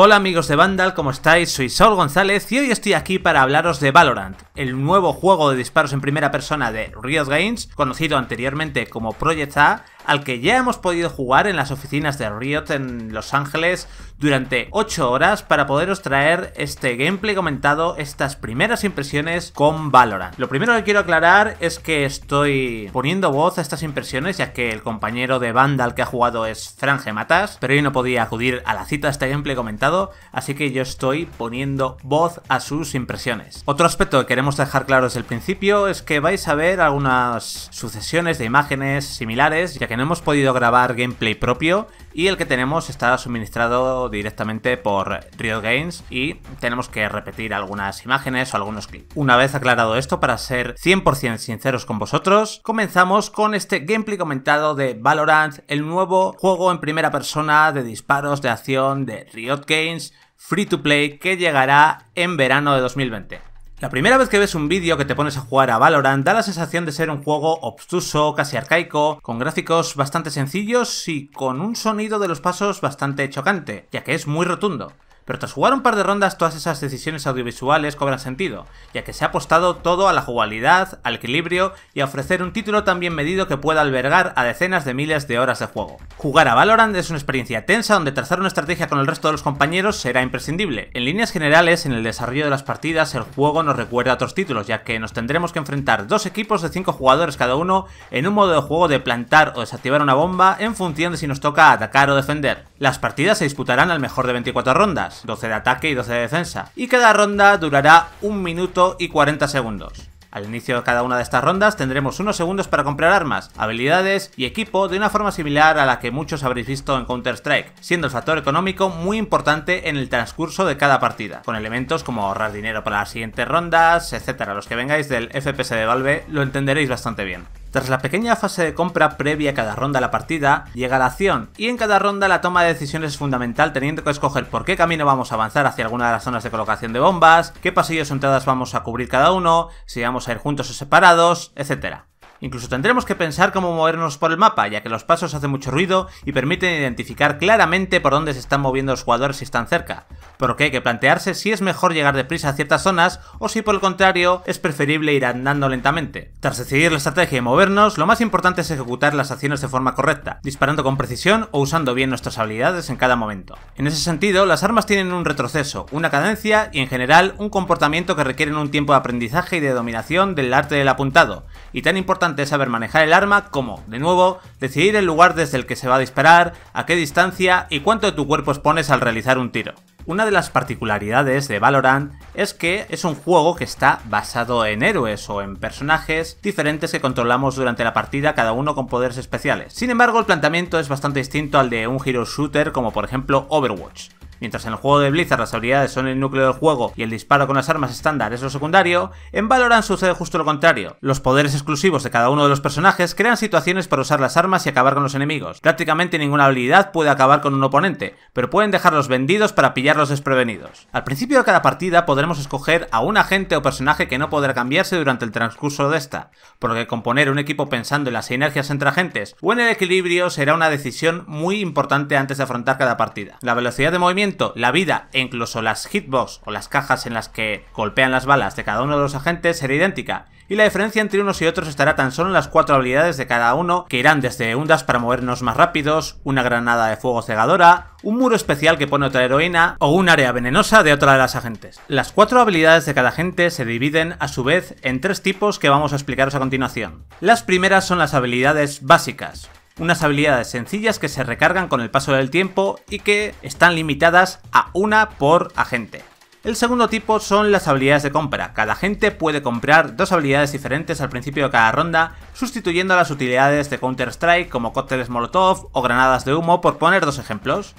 Hola amigos de Vandal, ¿cómo estáis? Soy Saul González y hoy estoy aquí para hablaros de Valorant, el nuevo juego de disparos en primera persona de Riot Games, conocido anteriormente como Project A, al que ya hemos podido jugar en las oficinas de Riot en Los Ángeles durante 8 horas para poderos traer este gameplay comentado, estas primeras impresiones con Valorant. Lo primero que quiero aclarar es que estoy poniendo voz a estas impresiones ya que el compañero de banda al que ha jugado es Fran matas pero él no podía acudir a la cita de este gameplay comentado, así que yo estoy poniendo voz a sus impresiones. Otro aspecto que queremos dejar claro desde el principio es que vais a ver algunas sucesiones de imágenes similares, ya que no hemos podido grabar gameplay propio y el que tenemos está suministrado directamente por Riot Games y tenemos que repetir algunas imágenes o algunos clips. Una vez aclarado esto, para ser 100% sinceros con vosotros, comenzamos con este gameplay comentado de Valorant, el nuevo juego en primera persona de disparos de acción de Riot Games, free to play, que llegará en verano de 2020. La primera vez que ves un vídeo que te pones a jugar a Valorant da la sensación de ser un juego obtuso, casi arcaico, con gráficos bastante sencillos y con un sonido de los pasos bastante chocante, ya que es muy rotundo. Pero tras jugar un par de rondas todas esas decisiones audiovisuales cobran sentido, ya que se ha apostado todo a la jugabilidad, al equilibrio y a ofrecer un título tan bien medido que pueda albergar a decenas de miles de horas de juego. Jugar a Valorant es una experiencia tensa donde trazar una estrategia con el resto de los compañeros será imprescindible. En líneas generales, en el desarrollo de las partidas el juego nos recuerda a otros títulos, ya que nos tendremos que enfrentar dos equipos de 5 jugadores cada uno en un modo de juego de plantar o desactivar una bomba en función de si nos toca atacar o defender. Las partidas se disputarán al mejor de 24 rondas, 12 de ataque y 12 de defensa, y cada ronda durará 1 minuto y 40 segundos. Al inicio de cada una de estas rondas tendremos unos segundos para comprar armas, habilidades y equipo de una forma similar a la que muchos habréis visto en Counter-Strike, siendo el factor económico muy importante en el transcurso de cada partida, con elementos como ahorrar dinero para las siguientes rondas, etc. Los que vengáis del FPS de Valve lo entenderéis bastante bien. Tras la pequeña fase de compra previa a cada ronda de la partida, llega la acción, y en cada ronda la toma de decisiones es fundamental teniendo que escoger por qué camino vamos a avanzar hacia alguna de las zonas de colocación de bombas, qué pasillos o entradas vamos a cubrir cada uno, si vamos a ir juntos o separados, etc. Incluso tendremos que pensar cómo movernos por el mapa, ya que los pasos hacen mucho ruido y permiten identificar claramente por dónde se están moviendo los jugadores si están cerca, por lo que hay que plantearse si es mejor llegar deprisa a ciertas zonas o si por el contrario es preferible ir andando lentamente. Tras decidir la estrategia y movernos, lo más importante es ejecutar las acciones de forma correcta, disparando con precisión o usando bien nuestras habilidades en cada momento. En ese sentido, las armas tienen un retroceso, una cadencia y en general un comportamiento que requieren un tiempo de aprendizaje y de dominación del arte del apuntado, y tan importante saber manejar el arma como, de nuevo, decidir el lugar desde el que se va a disparar, a qué distancia y cuánto de tu cuerpo expones al realizar un tiro. Una de las particularidades de Valorant es que es un juego que está basado en héroes o en personajes diferentes que controlamos durante la partida, cada uno con poderes especiales. Sin embargo, el planteamiento es bastante distinto al de un hero shooter como por ejemplo Overwatch. Mientras en el juego de Blizzard las habilidades son el núcleo del juego y el disparo con las armas estándar es lo secundario, en Valorant sucede justo lo contrario. Los poderes exclusivos de cada uno de los personajes crean situaciones para usar las armas y acabar con los enemigos. Prácticamente ninguna habilidad puede acabar con un oponente, pero pueden dejarlos vendidos para pillarlos desprevenidos. Al principio de cada partida podremos escoger a un agente o personaje que no podrá cambiarse durante el transcurso de esta, por lo que componer un equipo pensando en las sinergias entre agentes o en el equilibrio será una decisión muy importante antes de afrontar cada partida. La velocidad de movimiento la vida e incluso las hitbox o las cajas en las que golpean las balas de cada uno de los agentes será idéntica, y la diferencia entre unos y otros estará tan solo en las cuatro habilidades de cada uno, que irán desde ondas para movernos más rápidos, una granada de fuego cegadora, un muro especial que pone otra heroína o un área venenosa de otra de las agentes. Las cuatro habilidades de cada agente se dividen a su vez en tres tipos que vamos a explicaros a continuación. Las primeras son las habilidades básicas, unas habilidades sencillas que se recargan con el paso del tiempo y que están limitadas a una por agente. El segundo tipo son las habilidades de compra. Cada agente puede comprar dos habilidades diferentes al principio de cada ronda, sustituyendo las utilidades de Counter-Strike como cócteles Molotov o granadas de humo, por poner dos ejemplos.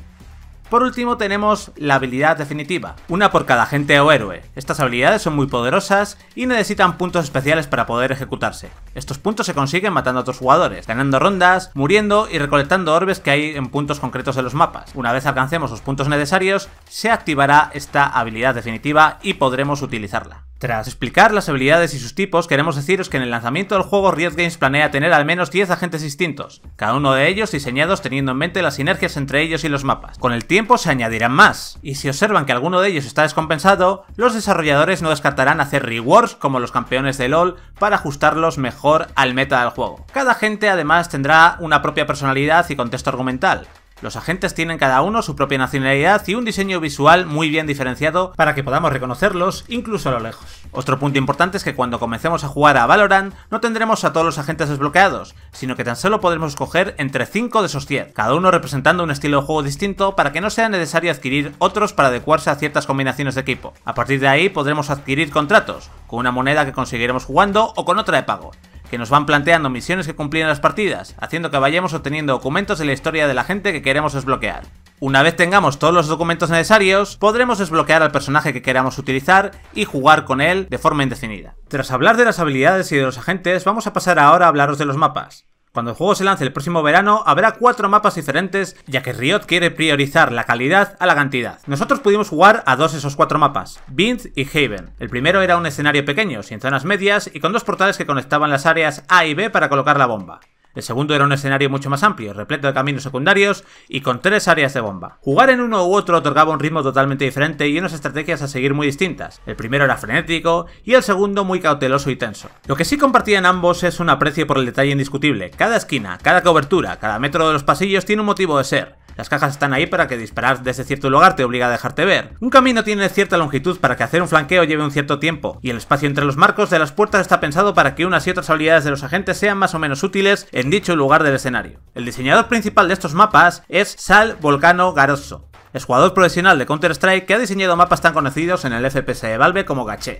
Por último tenemos la habilidad definitiva, una por cada gente o héroe. Estas habilidades son muy poderosas y necesitan puntos especiales para poder ejecutarse. Estos puntos se consiguen matando a otros jugadores, ganando rondas, muriendo y recolectando orbes que hay en puntos concretos de los mapas. Una vez alcancemos los puntos necesarios, se activará esta habilidad definitiva y podremos utilizarla. Tras explicar las habilidades y sus tipos, queremos deciros que en el lanzamiento del juego Riot Games planea tener al menos 10 agentes distintos, cada uno de ellos diseñados teniendo en mente las sinergias entre ellos y los mapas. Con el tiempo se añadirán más, y si observan que alguno de ellos está descompensado, los desarrolladores no descartarán hacer rewards como los campeones de LoL para ajustarlos mejor al meta del juego. Cada agente además tendrá una propia personalidad y contexto argumental, los agentes tienen cada uno su propia nacionalidad y un diseño visual muy bien diferenciado para que podamos reconocerlos incluso a lo lejos. Otro punto importante es que cuando comencemos a jugar a Valorant no tendremos a todos los agentes desbloqueados, sino que tan solo podremos escoger entre 5 de esos 10, cada uno representando un estilo de juego distinto para que no sea necesario adquirir otros para adecuarse a ciertas combinaciones de equipo. A partir de ahí podremos adquirir contratos, con una moneda que conseguiremos jugando o con otra de pago que nos van planteando misiones que cumplir en las partidas, haciendo que vayamos obteniendo documentos de la historia de la gente que queremos desbloquear. Una vez tengamos todos los documentos necesarios, podremos desbloquear al personaje que queramos utilizar y jugar con él de forma indefinida. Tras hablar de las habilidades y de los agentes, vamos a pasar ahora a hablaros de los mapas. Cuando el juego se lance el próximo verano, habrá cuatro mapas diferentes, ya que Riot quiere priorizar la calidad a la cantidad. Nosotros pudimos jugar a dos de esos cuatro mapas, Vint y Haven. El primero era un escenario pequeño, sin zonas medias y con dos portales que conectaban las áreas A y B para colocar la bomba. El segundo era un escenario mucho más amplio, repleto de caminos secundarios y con tres áreas de bomba. Jugar en uno u otro otorgaba un ritmo totalmente diferente y unas estrategias a seguir muy distintas. El primero era frenético y el segundo muy cauteloso y tenso. Lo que sí compartían ambos es un aprecio por el detalle indiscutible. Cada esquina, cada cobertura, cada metro de los pasillos tiene un motivo de ser. Las cajas están ahí para que disparar desde cierto lugar te obliga a dejarte ver. Un camino tiene cierta longitud para que hacer un flanqueo lleve un cierto tiempo, y el espacio entre los marcos de las puertas está pensado para que unas y otras habilidades de los agentes sean más o menos útiles en dicho lugar del escenario. El diseñador principal de estos mapas es Sal Volcano Garoso, es jugador profesional de Counter-Strike que ha diseñado mapas tan conocidos en el FPS de Valve como Gaché.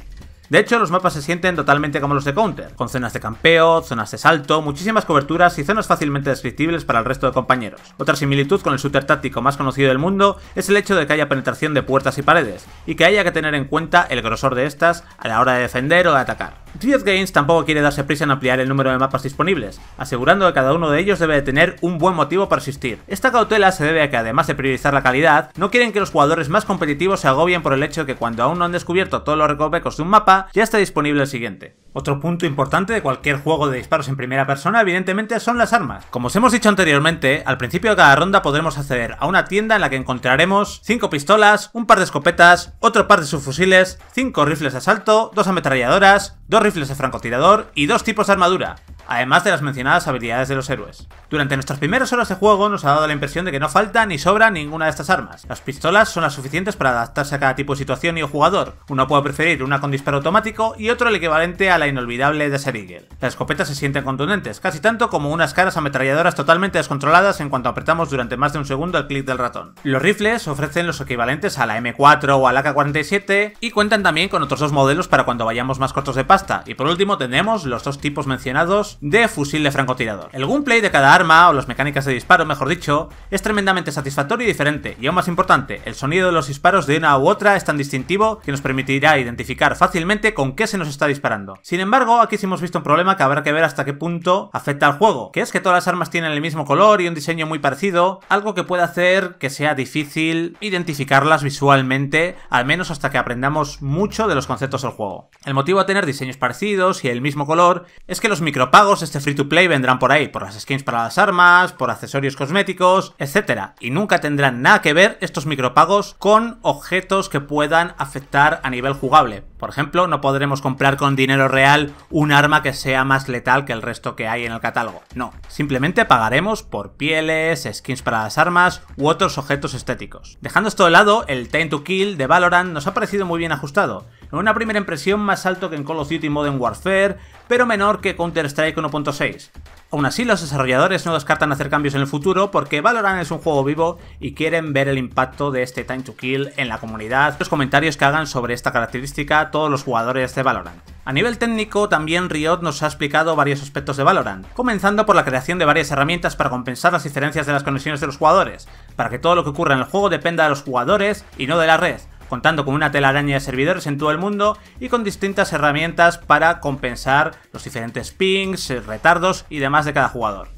De hecho, los mapas se sienten totalmente como los de Counter, con zonas de campeo, zonas de salto, muchísimas coberturas y zonas fácilmente descriptibles para el resto de compañeros. Otra similitud con el shooter táctico más conocido del mundo es el hecho de que haya penetración de puertas y paredes, y que haya que tener en cuenta el grosor de estas a la hora de defender o de atacar. Triad Games tampoco quiere darse prisa en ampliar el número de mapas disponibles, asegurando que cada uno de ellos debe tener un buen motivo para existir. Esta cautela se debe a que además de priorizar la calidad, no quieren que los jugadores más competitivos se agobien por el hecho de que cuando aún no han descubierto todos los recovecos de un mapa, ya está disponible el siguiente. Otro punto importante de cualquier juego de disparos en primera persona evidentemente son las armas. Como os hemos dicho anteriormente, al principio de cada ronda podremos acceder a una tienda en la que encontraremos 5 pistolas, un par de escopetas, otro par de subfusiles, 5 rifles de asalto, 2 ametralladoras, 2 rifles de francotirador y 2 tipos de armadura además de las mencionadas habilidades de los héroes. Durante nuestras primeras horas de juego nos ha dado la impresión de que no falta ni sobra ninguna de estas armas. Las pistolas son las suficientes para adaptarse a cada tipo de situación y o jugador. Uno puede preferir una con disparo automático y otro el equivalente a la inolvidable de Ser Eagle. Las escopetas se sienten contundentes, casi tanto como unas caras ametralladoras totalmente descontroladas en cuanto apretamos durante más de un segundo el clic del ratón. Los rifles ofrecen los equivalentes a la M4 o a la AK-47 y cuentan también con otros dos modelos para cuando vayamos más cortos de pasta. Y por último tenemos los dos tipos mencionados de fusil de francotirador. El gunplay de cada arma, o las mecánicas de disparo mejor dicho, es tremendamente satisfactorio y diferente, y aún más importante, el sonido de los disparos de una u otra es tan distintivo que nos permitirá identificar fácilmente con qué se nos está disparando. Sin embargo, aquí sí hemos visto un problema que habrá que ver hasta qué punto afecta al juego, que es que todas las armas tienen el mismo color y un diseño muy parecido, algo que puede hacer que sea difícil identificarlas visualmente, al menos hasta que aprendamos mucho de los conceptos del juego. El motivo a tener diseños parecidos y el mismo color es que los micropagos este free to play vendrán por ahí, por las skins para las armas, por accesorios cosméticos, etc. Y nunca tendrán nada que ver estos micropagos con objetos que puedan afectar a nivel jugable. Por ejemplo, no podremos comprar con dinero real un arma que sea más letal que el resto que hay en el catálogo. No, simplemente pagaremos por pieles, skins para las armas u otros objetos estéticos. Dejando esto de lado, el Time to Kill de Valorant nos ha parecido muy bien ajustado. En una primera impresión más alto que en Call of Duty Modern Warfare, pero menor que Counter-Strike 1.6. Aún así, los desarrolladores no descartan hacer cambios en el futuro porque Valorant es un juego vivo y quieren ver el impacto de este Time to Kill en la comunidad, los comentarios que hagan sobre esta característica todos los jugadores de Valorant. A nivel técnico, también Riot nos ha explicado varios aspectos de Valorant, comenzando por la creación de varias herramientas para compensar las diferencias de las conexiones de los jugadores, para que todo lo que ocurra en el juego dependa de los jugadores y no de la red, contando con una telaraña de servidores en todo el mundo y con distintas herramientas para compensar los diferentes pings, eh, retardos y demás de cada jugador.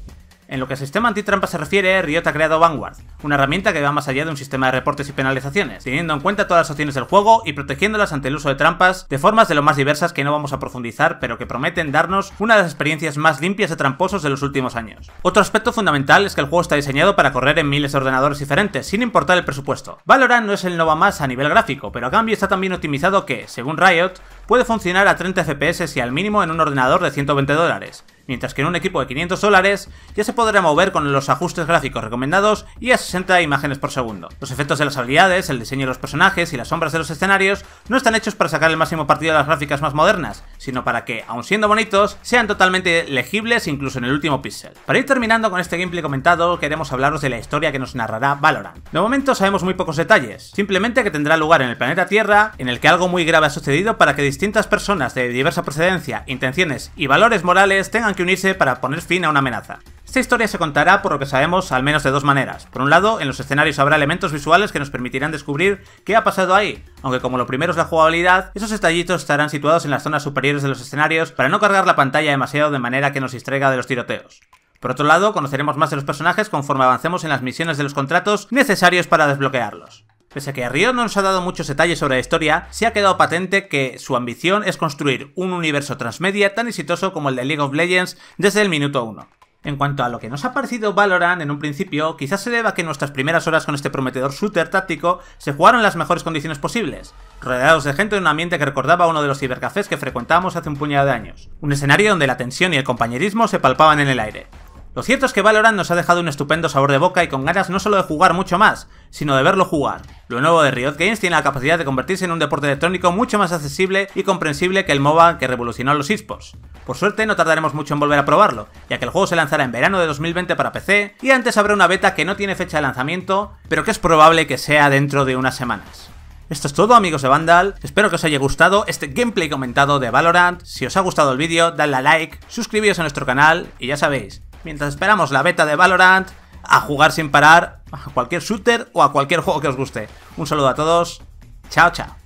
En lo que al sistema antitrampa se refiere, Riot ha creado Vanguard, una herramienta que va más allá de un sistema de reportes y penalizaciones, teniendo en cuenta todas las opciones del juego y protegiéndolas ante el uso de trampas de formas de lo más diversas que no vamos a profundizar, pero que prometen darnos una de las experiencias más limpias de tramposos de los últimos años. Otro aspecto fundamental es que el juego está diseñado para correr en miles de ordenadores diferentes, sin importar el presupuesto. Valorant no es el Nova más a nivel gráfico, pero a cambio está también optimizado que, según Riot, puede funcionar a 30 FPS y al mínimo en un ordenador de 120 dólares, mientras que en un equipo de 500 dólares ya se podrá mover con los ajustes gráficos recomendados y a 60 imágenes por segundo. Los efectos de las habilidades, el diseño de los personajes y las sombras de los escenarios no están hechos para sacar el máximo partido de las gráficas más modernas, sino para que, aun siendo bonitos, sean totalmente legibles incluso en el último píxel. Para ir terminando con este gameplay comentado, queremos hablaros de la historia que nos narrará Valorant. De momento sabemos muy pocos detalles, simplemente que tendrá lugar en el planeta Tierra, en el que algo muy grave ha sucedido para que distintas personas de diversa procedencia, intenciones y valores morales tengan que unirse para poner fin a una amenaza. Esta historia se contará, por lo que sabemos, al menos de dos maneras. Por un lado, en los escenarios habrá elementos visuales que nos permitirán descubrir qué ha pasado ahí, aunque como lo primero es la jugabilidad, esos estallitos estarán situados en las zonas superiores de los escenarios para no cargar la pantalla demasiado de manera que nos distraiga de los tiroteos. Por otro lado, conoceremos más de los personajes conforme avancemos en las misiones de los contratos necesarios para desbloquearlos. Pese a que Río no nos ha dado muchos detalles sobre la historia, se ha quedado patente que su ambición es construir un universo transmedia tan exitoso como el de League of Legends desde el minuto 1. En cuanto a lo que nos ha parecido Valorant en un principio, quizás se deba a que nuestras primeras horas con este prometedor shooter táctico se jugaron en las mejores condiciones posibles, rodeados de gente en un ambiente que recordaba uno de los cibercafés que frecuentábamos hace un puñado de años. Un escenario donde la tensión y el compañerismo se palpaban en el aire. Lo cierto es que Valorant nos ha dejado un estupendo sabor de boca y con ganas no solo de jugar mucho más, sino de verlo jugar. Lo nuevo de Riot Games tiene la capacidad de convertirse en un deporte electrónico mucho más accesible y comprensible que el MOBA que revolucionó los esports. Por suerte no tardaremos mucho en volver a probarlo, ya que el juego se lanzará en verano de 2020 para PC y antes habrá una beta que no tiene fecha de lanzamiento, pero que es probable que sea dentro de unas semanas. Esto es todo amigos de Vandal, espero que os haya gustado este gameplay comentado de Valorant, si os ha gustado el vídeo dadle a like, suscribíos a nuestro canal y ya sabéis, mientras esperamos la beta de Valorant, a jugar sin parar a cualquier shooter o a cualquier juego que os guste. Un saludo a todos, chao chao.